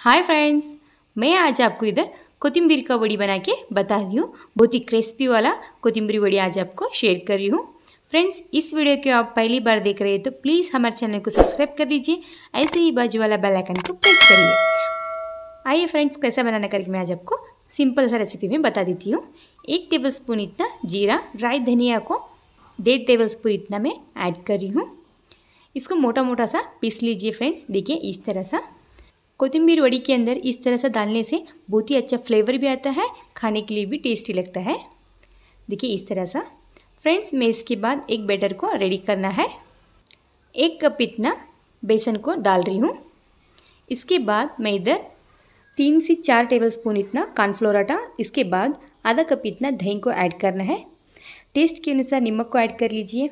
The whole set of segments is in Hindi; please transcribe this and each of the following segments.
हाय फ्रेंड्स मैं आज आपको इधर कोथिम्बीर का वड़ी बना के बता रही हूँ बहुत ही क्रिस्पी वाला कोतिम्बरी वड़ी आज आपको शेयर कर रही हूँ फ्रेंड्स इस वीडियो को आप पहली बार देख रहे हैं तो प्लीज़ हमारे चैनल को सब्सक्राइब कर लीजिए ऐसे ही बाजू वाला बेल आइकन को प्रेस करिए आइए फ्रेंड्स कैसा बनाना करके मैं आज आपको सिंपल सा रेसिपी में बता देती हूँ एक टेबल स्पून इतना जीरा ड्राई धनिया को डेढ़ टेबल स्पून इतना मैं ऐड कर रही हूँ इसको मोटा मोटा सा पीस लीजिए फ्रेंड्स देखिए इस तरह सा कोथिम्बीर वड़ी के अंदर इस तरह से डालने से बहुत ही अच्छा फ्लेवर भी आता है खाने के लिए भी टेस्टी लगता है देखिए इस तरह सा फ्रेंड्स मैं इसके बाद एक बैटर को रेडी करना है एक कप इतना बेसन को डाल रही हूँ इसके बाद मैं इधर तीन से चार टेबल स्पून इतना कॉर्नफ्लोर आटा इसके बाद आधा कप इतना दही को ऐड करना है टेस्ट के अनुसार नमक को ऐड कर लीजिए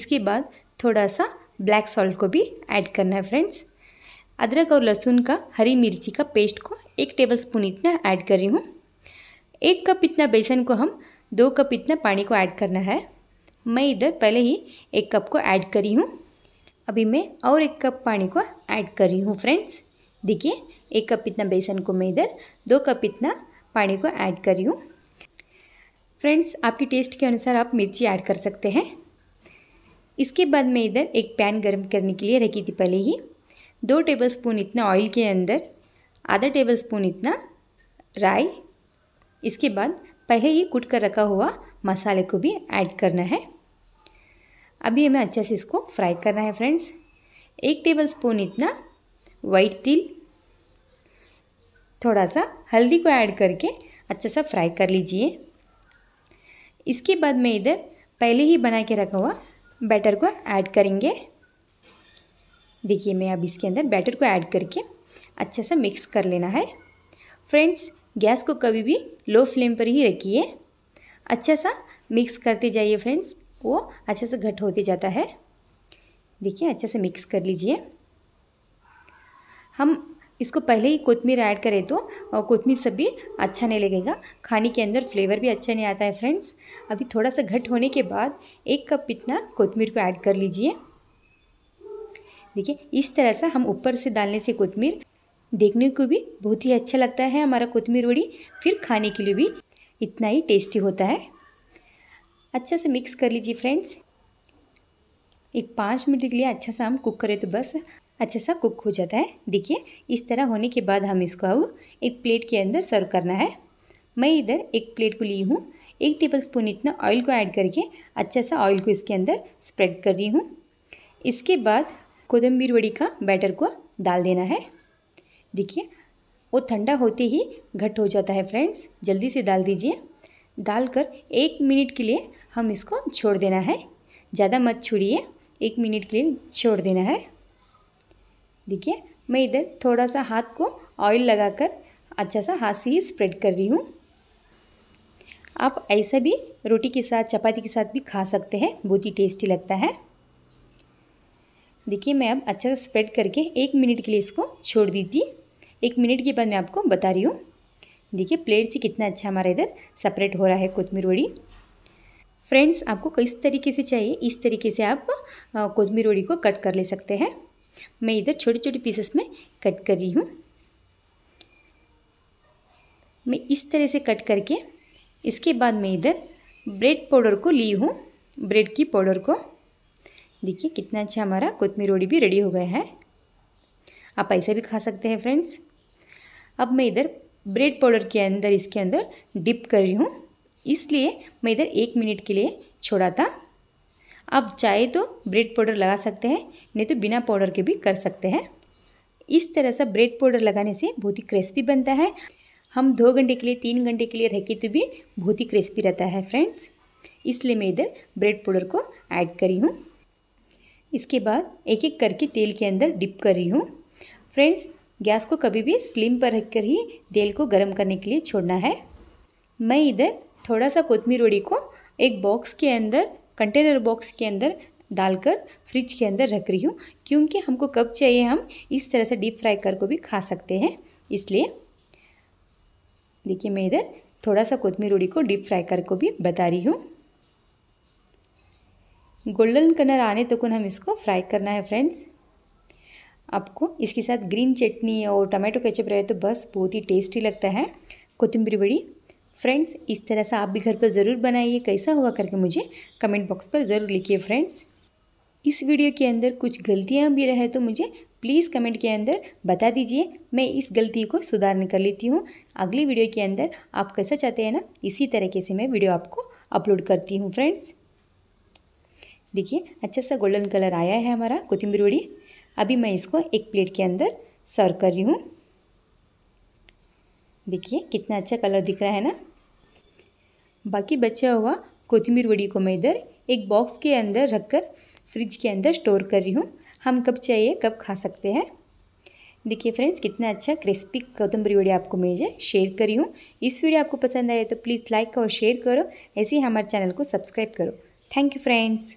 इसके बाद थोड़ा सा ब्लैक सॉल्ट को भी ऐड करना है फ्रेंड्स अदरक और लहसुन का हरी मिर्ची का पेस्ट को एक टेबल स्पून इतना ऐड कर रही हूँ एक कप इतना बेसन को हम दो कप इतना पानी को ऐड करना है मैं इधर पहले ही एक कप को ऐड करी हूँ अभी मैं और एक कप पानी को ऐड कर रही हूँ फ्रेंड्स देखिए एक कप इतना बेसन को मैं इधर दो कप इतना पानी को ऐड कर रही हूँ फ्रेंड्स आपकी टेस्ट के अनुसार आप मिर्ची ऐड कर सकते हैं इसके बाद मैं इधर एक पैन गर्म करने के लिए रखी थी पहले ही दो टेबलस्पून इतना ऑयल के अंदर आधा टेबलस्पून इतना राई इसके बाद पहले ही कूट कर रखा हुआ मसाले को भी ऐड करना है अभी हमें अच्छे से इसको फ्राई करना है फ्रेंड्स एक टेबल स्पून इतना वाइट तिल थोड़ा सा हल्दी को ऐड करके अच्छा सा फ्राई कर लीजिए इसके बाद मैं इधर पहले ही बना के रखा हुआ बैटर को ऐड करेंगे देखिए मैं अब इसके अंदर बैटर को ऐड करके अच्छे से मिक्स कर लेना है फ्रेंड्स गैस को कभी भी लो फ्लेम पर ही रखिए अच्छा सा मिक्स करते जाइए फ्रेंड्स वो अच्छे से घट होते जाता है देखिए अच्छे से मिक्स कर लीजिए हम इसको पहले ही कोथमीर ऐड करें तो कोथमीर सब भी अच्छा नहीं लगेगा खाने के अंदर फ्लेवर भी अच्छा नहीं आता है फ्रेंड्स अभी थोड़ा सा घट होने के बाद एक कप इतना कोथमीर को ऐड कर लीजिए देखिए इस तरह से हम ऊपर से डालने से कोतमीर देखने को भी बहुत ही अच्छा लगता है हमारा कोतमीर वड़ी फिर खाने के लिए भी इतना ही टेस्टी होता है अच्छा से मिक्स कर लीजिए फ्रेंड्स एक पाँच मिनट के लिए अच्छा सा हम कुक करें तो बस अच्छा सा कुक हो जाता है देखिए इस तरह होने के बाद हम इसको अब एक प्लेट के अंदर सर्व करना है मैं इधर एक प्लेट को ली हूँ एक टेबल स्पून इतना ऑयल को ऐड करके अच्छा सा ऑयल को इसके अंदर स्प्रेड कर रही हूँ इसके बाद कोदम्बीर वड़ी का बैटर को डाल देना है देखिए वो ठंडा होते ही घट हो जाता है फ्रेंड्स जल्दी से डाल दीजिए डालकर एक मिनट के लिए हम इसको छोड़ देना है ज़्यादा मत छोड़िए एक मिनट के लिए छोड़ देना है देखिए मैं इधर थोड़ा सा हाथ को ऑयल लगाकर अच्छा सा हाथ से ही स्प्रेड कर रही हूँ आप ऐसा भी रोटी के साथ चपाती के साथ भी खा सकते हैं बहुत ही टेस्टी लगता है देखिए मैं अब अच्छा से स्प्रेड करके एक मिनट के लिए इसको छोड़ दी थी एक मिनट के बाद मैं आपको बता रही हूँ देखिए प्लेट से कितना अच्छा हमारा इधर सेपरेट हो रहा है कोतमीर वड़ी फ्रेंड्स आपको किस तरीके से चाहिए इस तरीके से आप कोतमीर वड़ी को कट कर ले सकते हैं मैं इधर छोटे छोटे पीसेस में कट कर रही हूँ मैं इस तरह से कट करके इसके बाद मैं इधर ब्रेड पाउडर को ली हूँ ब्रेड की पाउडर को देखिए कितना अच्छा हमारा कोतमी रोड़ी भी रेडी हो गया है आप ऐसे भी खा सकते हैं फ्रेंड्स अब मैं इधर ब्रेड पाउडर के अंदर इसके अंदर डिप कर रही हूँ इसलिए मैं इधर एक मिनट के लिए छोड़ा था आप चाहे तो ब्रेड पाउडर लगा सकते हैं नहीं तो बिना पाउडर के भी कर सकते हैं इस तरह से ब्रेड पाउडर लगाने से बहुत ही क्रिस्पी बनता है हम दो घंटे के लिए तीन घंटे के लिए रखे तो भी बहुत ही क्रिस्पी रहता है फ्रेंड्स इसलिए मैं इधर ब्रेड पाउडर को ऐड करी हूँ इसके बाद एक एक करके तेल के अंदर डिप कर रही हूँ फ्रेंड्स गैस को कभी भी स्लिम पर रख कर ही तेल को गर्म करने के लिए छोड़ना है मैं इधर थोड़ा सा कोतमीर रोड़ी को एक बॉक्स के अंदर कंटेनर बॉक्स के अंदर डालकर फ्रिज के अंदर रख रही हूँ क्योंकि हमको कब चाहिए हम इस तरह से डीप फ्राई कर को भी खा सकते हैं इसलिए देखिए मैं इधर थोड़ा सा कोतमी रोड़ी को डीप फ्राई कर को भी बता रही हूँ गोल्डन कलर आने तक तो हम इसको फ्राई करना है फ्रेंड्स आपको इसके साथ ग्रीन चटनी और टमाटो केचप रहे तो बस बहुत ही टेस्टी लगता है कोथिम्बरी बड़ी फ्रेंड्स इस तरह से आप भी घर पर ज़रूर बनाइए कैसा हुआ करके मुझे कमेंट बॉक्स पर ज़रूर लिखिए फ्रेंड्स इस वीडियो के अंदर कुछ गलतियाँ भी रहे तो मुझे प्लीज़ कमेंट के अंदर बता दीजिए मैं इस गलती को सुधार कर लेती हूँ अगली वीडियो के अंदर आप कैसा चाहते हैं ना इसी तरीके से मैं वीडियो आपको अपलोड करती हूँ फ्रेंड्स देखिए अच्छा सा गोल्डन कलर आया है हमारा कोथिंबी वड़ी अभी मैं इसको एक प्लेट के अंदर सर्व कर रही हूँ देखिए कितना अच्छा कलर दिख रहा है ना बाकी बचा हुआ कोथिंबीर वड़ी को मैं इधर एक बॉक्स के अंदर रख कर फ्रिज के अंदर स्टोर कर रही हूँ हम कब चाहिए कब खा सकते हैं देखिए फ्रेंड्स कितना अच्छा क्रिस्पी गौतमबरी वड़ी आपको मैं शेयर कर रही हूँ इस वीडियो आपको पसंद आए तो प्लीज़ लाइक और शेयर करो ऐसे ही हमारे चैनल को सब्सक्राइब करो थैंक यू फ्रेंड्स